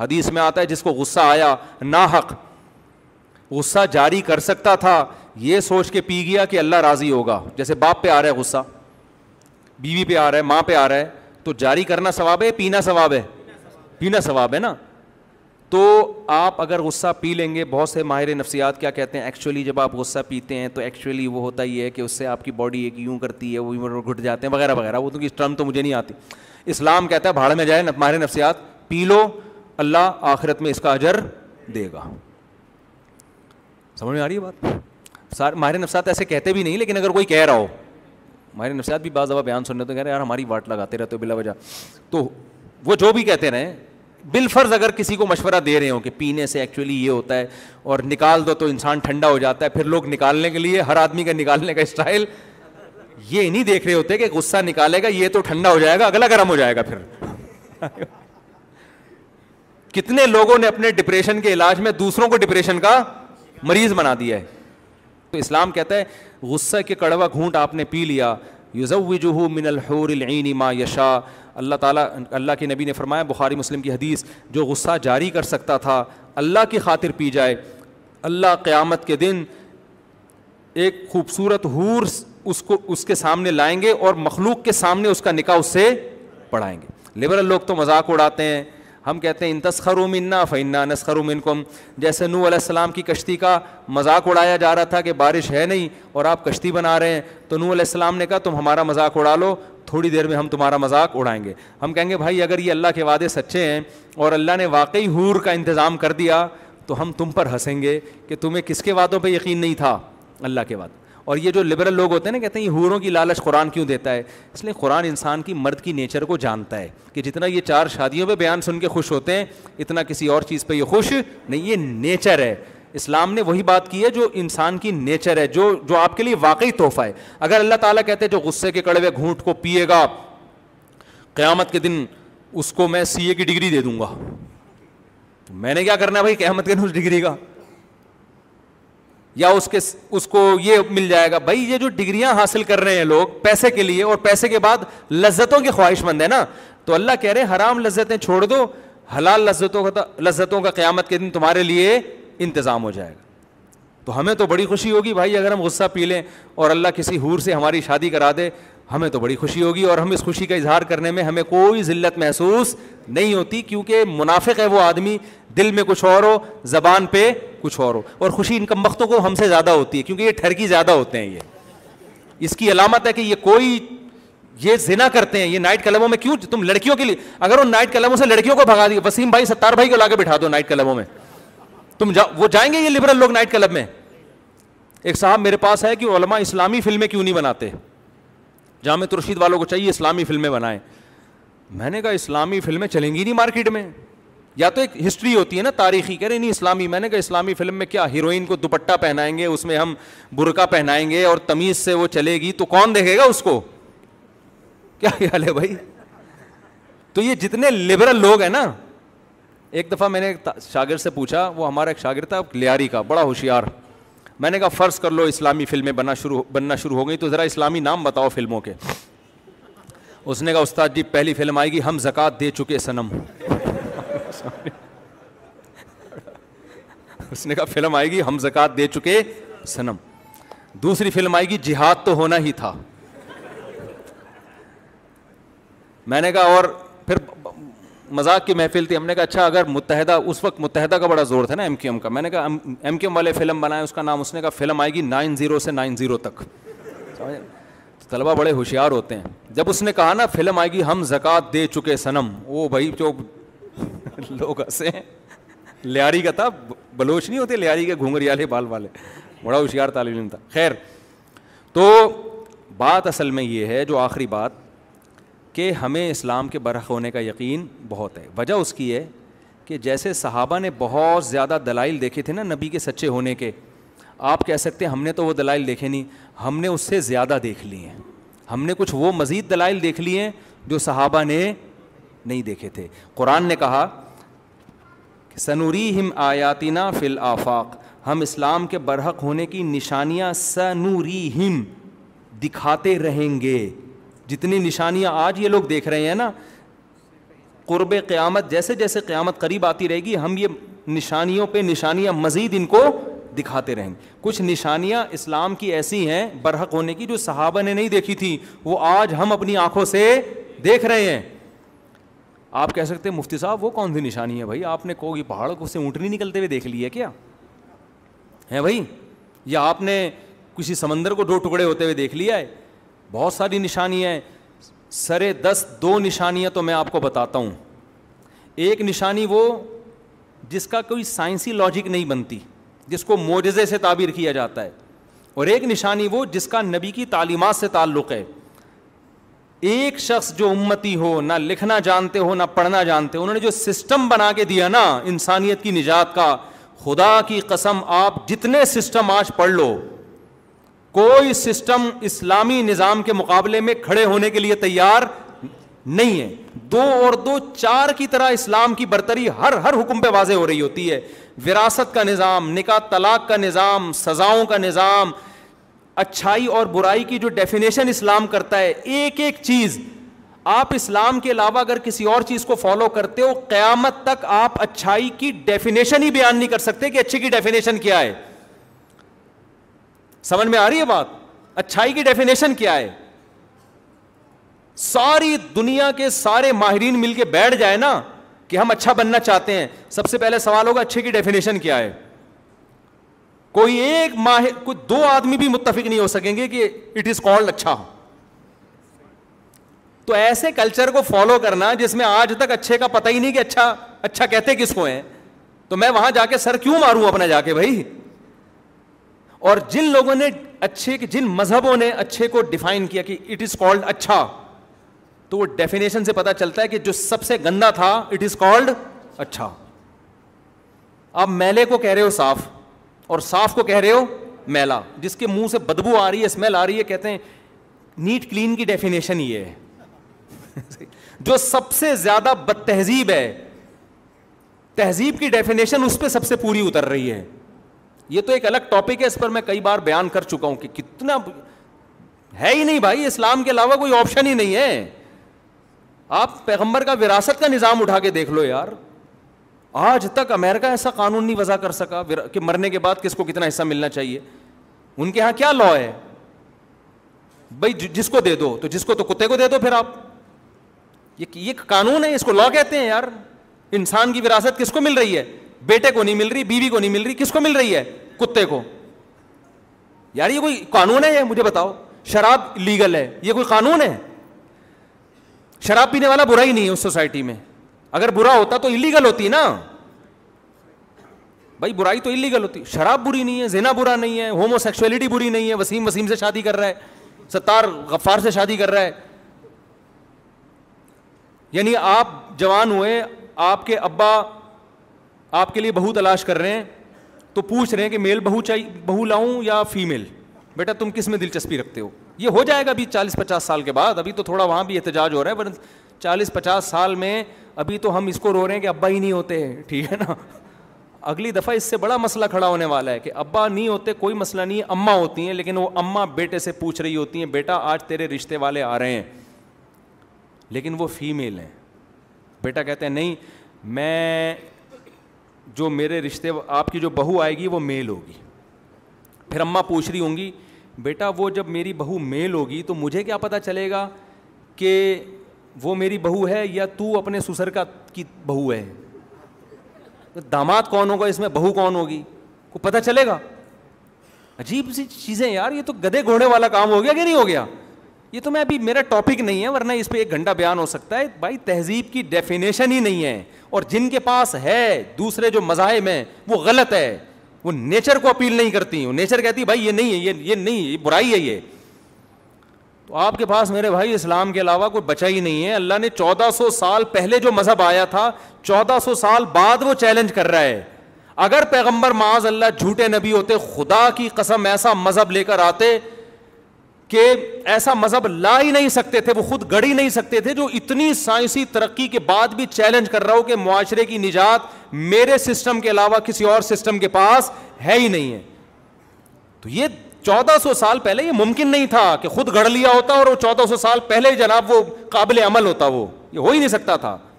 हदीस में आता है जिसको गुस्सा आया ना हक गुस्सा जारी कर सकता था ये सोच के पी गया कि अल्लाह राज़ी होगा जैसे बाप पे आ रहा है गुस्सा बीवी पे आ रहा है माँ पे आ रहा है तो जारी करना सवाब है पीना सवाब है पीना सवाब है ना तो आप अगर गुस्सा पी लेंगे बहुत से माहिर नफसियात क्या कहते हैं एक्चुअली जब आप गुस्सा पीते हैं तो एक्चुअली वो होता ही है कि उससे आपकी बॉडी एक यूं करती है वो मतलब घुट जाते हैं वगैरह वगैरह वो तो टर्म तो मुझे नहीं आती इस्लाम कहता है भाड़ में जाए माहिर नफसियात पी लो अल्लाह आखिरत में इसका अजर देगा समझ में आ रही है बात सार माहिर नफसात ऐसे कहते भी नहीं लेकिन अगर कोई कह रहा हो माहिर नफसात भी बाज़ दफ़ा बयान सुनने तो कह रहे हैं यार हमारी वाट लगाते रहते हो बिला वजह तो वो जो भी कहते रहें बिलफर्ज अगर किसी को मशवरा दे रहे हो कि पीने से एक्चुअली ये होता है और निकाल दो तो इंसान ठंडा हो जाता है फिर लोग निकालने के लिए हर आदमी का निकालने का स्टाइल ये नहीं देख रहे होते कि गुस्सा निकालेगा ये तो ठंडा हो जाएगा अगला गर्म हो जाएगा फिर कितने लोगों ने अपने डिप्रेशन के इलाज में दूसरों को डिप्रेशन का मरीज बना दिया है तो इस्लाम कहता है गुस्सा के कड़वा घूंट आपने पी लिया युजवजुहू मिनलहूरनी मा यशा अल्लाह ताला अल्लाह के नबी ने फरमाया बुखारी मुस्लिम की हदीस जो गुस्सा जारी कर सकता था अल्लाह की खातिर पी जाए अल्लाह क़्यामत के दिन एक खूबसूरत हूर उसको उसके सामने लाएंगे और मखलूक के सामने उसका निकाह उससे पढ़ाएंगे लिबरल लोग तो मजाक उड़ाते हैं हम कहते हैं इन तस्खर मन्ना फ़िन्ना नस्खरू मिनकुम जैसे नू आसमाम की कश्ती का मजाक उड़ाया जा रहा था कि बारिश है नहीं और आप कश्ती बना रहे हैं तो नू आसमाम ने कहा तुम हमारा मजाक उड़ा लो थोड़ी देर में हम तुम्हारा मजाक उड़ाएंगे हम कहेंगे भाई अगर ये अल्लाह के वादे सच्चे हैं और अल्लाह ने वाकई हूर का इंतज़ाम कर दिया तो हम तुम पर हंसेंगे कि तुम्हें किसके वादों पर यकीन नहीं था अल्लाह के वादे और ये जो लिबरल लोग होते हैं ना कहते हैं ये हूरों की लालच कुरान क्यों देता है इसलिए कुरान इंसान की मर्द की नेचर को जानता है कि जितना ये चार शादियों पे बयान सुन के खुश होते हैं इतना किसी और चीज़ पे ये खुश नहीं ये नेचर है इस्लाम ने वही बात की है जो इंसान की नेचर है जो जो आपके लिए वाकई तोहफा है अगर अल्लाह ताला कहते हैं जो गुस्से के कड़वे घूंट को पिएगा क़यामत के दिन उसको मैं सी ए की डिग्री दे दूंगा तो मैंने क्या करना है भाई क़्यामत के दिन उस डिग्री का या उसके उसको ये मिल जाएगा भाई ये जो डिग्रियां हासिल कर रहे हैं लोग पैसे के लिए और पैसे के बाद लज्जतों की ख्वाहिशमंद है ना तो अल्लाह कह रहे हैं हराम लज्जतें छोड़ दो हलाल लज्जतों का लज्जतों का क़्यामत के दिन तुम्हारे लिए इंतज़ाम हो जाएगा तो हमें तो बड़ी खुशी होगी भाई अगर हम गुस्सा पी लें और अल्लाह किसी हूर से हमारी शादी करा दे हमें तो बड़ी खुशी होगी और हम इस खुशी का इजहार करने में हमें कोई ज़िल्लत महसूस नहीं होती क्योंकि मुनाफिक है वो आदमी दिल में कुछ और हो ज़बान पे कुछ और हो और खुशी इन वक्तों को हमसे ज़्यादा होती है क्योंकि ये ठरकी ज़्यादा होते हैं ये इसकी अलामत है कि ये कोई ये जिना करते हैं ये नाइट क्लबों में क्यों तुम लड़कियों के लिए अगर उन नाइट क्लबों से लड़कियों को भगा दिए वसीम भाई सत्तार भाई को लाके बिठा दो नाइट क्लबों में तुम जा वो जाएंगे ये लिबरल लोग नाइट क्लब में एक साहब मेरे पास है कि ओलमा इस्लामी फिल्में क्यों नहीं बनाते जामत रशीद वालों को चाहिए इस्लामी फिल्में बनाएं मैंने कहा इस्लामी फिल्में चलेंगी नहीं मार्केट में या तो एक हिस्ट्री होती है ना तारीखी कह रहे नहीं इस्लामी मैंने कहा इस्लामी फिल्म में क्या हीरोइन को दुपट्टा पहनाएंगे उसमें हम बुरका पहनाएंगे और तमीज़ से वो चलेगी तो कौन देखेगा उसको क्या ख्याल है भाई तो ये जितने लिबरल लोग हैं ना एक दफ़ा मैंने शागिर से पूछा वो हमारा एक शागिर था लियारी का बड़ा होशियार मैंने कहा फ़र्ज़ कर लो इस्लामी फिल्में बनना शुरू बनना शुरू हो गई तो ज़रा इस्लामी नाम बताओ फिल्मों के उसने कहा उस्ताद जी पहली फिल्म आएगी हम जक़ात दे चुके सनम उसने कहा फिल्म आएगी हम जक़ात दे चुके सनम दूसरी फिल्म आएगी जिहाद तो होना ही था मैंने कहा और फिर मजाक की महफिल थी हमने कहा अच्छा अगर मुतहदा उस वक्त मुतहदा का बड़ा जोर था ना एम क्यू एम का मैंने कहा एम क्यू एम वाले फिल्म बनाए उसका नाम उसने कहा फिल्म आएगी नाइन ज़ीरो से नाइन ज़ीरो तक समझ तो तलबा बड़े होशियार होते हैं जब उसने कहा ना फिल्म आएगी हम जक़ात दे चुके सनम वो भाई जो लोग हंसे लियारी का था बलोच नहीं होते लियारी के घूंघरियाले बाल वाले बड़ा होशियार तालीम था खैर तो बात असल में ये है जो आखिरी बात कि हमें इस्लाम के बरह होने का यकीन बहुत है वजह उसकी है कि जैसे सहाबा ने बहुत ज़्यादा दलाइल देखे थे ना नबी के सच्चे होने के आप कह सकते हैं हमने तो वो दलाइल देखे नहीं हमने उससे ज़्यादा देख ली हैं हमने कुछ वो मज़ीद दलाइल देख ली हैं जो सहाबा ने नहीं देखे थे कुरान ने कहा कि सनूरी हिम आयातना फ़िल आफाक हम इस्लाम के बरहक होने की निशानियाँ सनूरी हिम दिखाते रहेंगे जितनी निशानियाँ आज ये लोग देख रहे हैं ना कुर्ब क़्यामत जैसे जैसे क़्यामत करीब आती रहेगी हम ये निशानियों पर निशानियाँ मज़ीद इनको दिखाते रहेंगे कुछ निशानियाँ इस्लाम की ऐसी हैं बरहक होने की जो साहबा ने नहीं देखी थी वो आज हम अपनी आँखों से देख रहे हैं आप कह सकते हैं मुफ्ती साहब वो कौन सी निशानी है भाई आपने कोगी पहाड़ को से ऊँटनी निकलते हुए देख लिया है क्या है भाई या आपने किसी समंदर को दो टुकड़े होते हुए देख लिया है बहुत सारी निशानियाँ हैं सरे दस दो निशानियाँ तो मैं आपको बताता हूँ एक निशानी वो जिसका कोई साइंसी लॉजिक नहीं बनती जिसको मोजे से ताबीर किया जाता है और एक निशानी वो जिसका नबी की तालीमत से ताल्लुक़ है एक शख्स जो उम्मती हो ना लिखना जानते हो ना पढ़ना जानते हो उन्होंने जो सिस्टम बना के दिया ना इंसानियत की निजात का खुदा की कसम आप जितने सिस्टम आज पढ़ लो कोई सिस्टम इस्लामी निज़ाम के मुकाबले में खड़े होने के लिए तैयार नहीं है दो और दो चार की तरह इस्लाम की बरतरी हर हर हुक्म पे वाजे हो रही होती है विरासत का निज़ाम निका तलाक का निज़ाम सज़ाओं का निज़ाम अच्छाई और बुराई की जो डेफिनेशन इस्लाम करता है एक एक चीज़ आप इस्लाम के अलावा अगर किसी और चीज़ को फॉलो करते हो क्यामत तक आप अच्छाई की डेफिनेशन ही बयान नहीं कर सकते कि अच्छे की डेफिनेशन क्या है समझ में आ रही है बात अच्छाई की डेफिनेशन क्या है सारी दुनिया के सारे माहरीन मिलके बैठ जाए ना कि हम अच्छा बनना चाहते हैं सबसे पहले सवाल होगा अच्छे की डेफिनेशन क्या है कोई एक माह कोई दो आदमी भी मुत्तफिक नहीं हो सकेंगे कि इट इज कॉल्ड अच्छा तो ऐसे कल्चर को फॉलो करना जिसमें आज तक अच्छे का पता ही नहीं कि अच्छा अच्छा कहते किसको है तो मैं वहां जाके सर क्यों मारूं अपना जाके भाई और जिन लोगों ने अच्छे के जिन मजहबों ने अच्छे को डिफाइन किया कि इट इज कॉल्ड अच्छा तो वो डेफिनेशन से पता चलता है कि जो सबसे गंदा था इट इज कॉल्ड अच्छा आप मेले को कह रहे हो साफ और साफ को कह रहे हो मेला जिसके मुंह से बदबू आ रही है स्मेल आ रही है कहते हैं नीट क्लीन की डेफिनेशन ये है जो सबसे ज्यादा बदतहजीब है तहजीब की डेफिनेशन उस पर सबसे पूरी उतर रही है ये तो एक अलग टॉपिक है इस पर मैं कई बार बयान कर चुका हूं कि कितना है ही नहीं भाई इस्लाम के अलावा कोई ऑप्शन ही नहीं है आप पैगंबर का विरासत का निज़ाम उठा के देख लो यार आज तक अमेरिका ऐसा कानून नहीं वजह कर सका कि मरने के बाद किसको कितना हिस्सा मिलना चाहिए उनके यहां क्या लॉ है भाई जिसको दे दो तो जिसको तो कुत्ते को दे दो फिर आप ये ये कानून है इसको लॉ कहते हैं यार इंसान की विरासत किसको मिल रही है बेटे को नहीं मिल रही बीवी को नहीं मिल रही किसको मिल रही है कुत्ते को यार ये कोई कानून है ये मुझे बताओ शराब लीगल है ये कोई कानून है शराब पीने वाला बुरा ही नहीं है उस सोसाइटी में अगर बुरा होता तो इलीगल होती ना भाई बुराई तो इलीगल होती शराब बुरी नहीं है जिना बुरा नहीं है होमोसेक्सुअलिटी बुरी नहीं है वसीम वसीम से शादी कर रहा है सत्तार गफ्फार से शादी कर रहा है यानी आप जवान हुए आपके अब्बा आपके लिए बहू तलाश कर रहे हैं तो पूछ रहे हैं कि मेल बहू चाहिए बहू लाऊं या फीमेल बेटा तुम किस में दिलचस्पी रखते हो ये हो जाएगा अभी चालीस पचास साल के बाद अभी तो थोड़ा वहाँ भी एहतजाज हो रहा है पर चालीस पचास साल में अभी तो हम इसको रो रहे हैं कि अब्बा ही नहीं होते ठीक है ना अगली दफ़ा इससे बड़ा मसला खड़ा होने वाला है कि अब्बा नहीं होते कोई मसला नहीं अम्मा होती हैं लेकिन वो अम्मा बेटे से पूछ रही होती हैं बेटा आज तेरे रिश्ते वाले आ रहे हैं लेकिन वो फीमेल हैं बेटा कहते हैं नहीं मैं जो मेरे रिश्ते आपकी जो बहू आएगी वो मेल होगी फिर अम्मा पूछ रही होंगी बेटा वो जब मेरी बहू मेल होगी तो मुझे क्या पता चलेगा कि वो मेरी बहू है या तू अपने सुसर का की बहू है तो दामाद कौन होगा इसमें बहू कौन होगी को पता चलेगा अजीब सी चीज़ें यार ये तो गधे घोड़े वाला काम हो गया कि नहीं हो गया ये तो मैं अभी मेरा टॉपिक नहीं है वरना इस पर एक घंटा बयान हो सकता है भाई तहजीब की डेफिनेशन ही नहीं है और जिनके पास है दूसरे जो मजाहिम हैं वो गलत है वो नेचर को अपील नहीं करती वो नेचर कहती है भाई ये नहीं है ये ये नहीं ये बुराई है ये तो आपके पास मेरे भाई इस्लाम के अलावा कोई बचा ही नहीं है अल्लाह ने चौदह सौ साल पहले जो मज़हब आया था चौदह सौ साल बाद वो चैलेंज कर रहा है अगर पैगंबर माज अल्लाह झूठे नबी होते खुदा की कसम ऐसा मज़हब लेकर आते कि ऐसा मजहब ला ही नहीं सकते थे वो खुद गढ़ ही नहीं सकते थे जो इतनी साइंसी तरक्की के बाद भी चैलेंज कर रहा हो कि मुआरे की निजात मेरे सिस्टम के अलावा किसी और सिस्टम के पास है ही नहीं है तो ये 1400 साल पहले ये मुमकिन नहीं था कि खुद गढ़ लिया होता और वो 1400 साल पहले जनाब वो काबिल अमल होता वो ये हो ही नहीं सकता था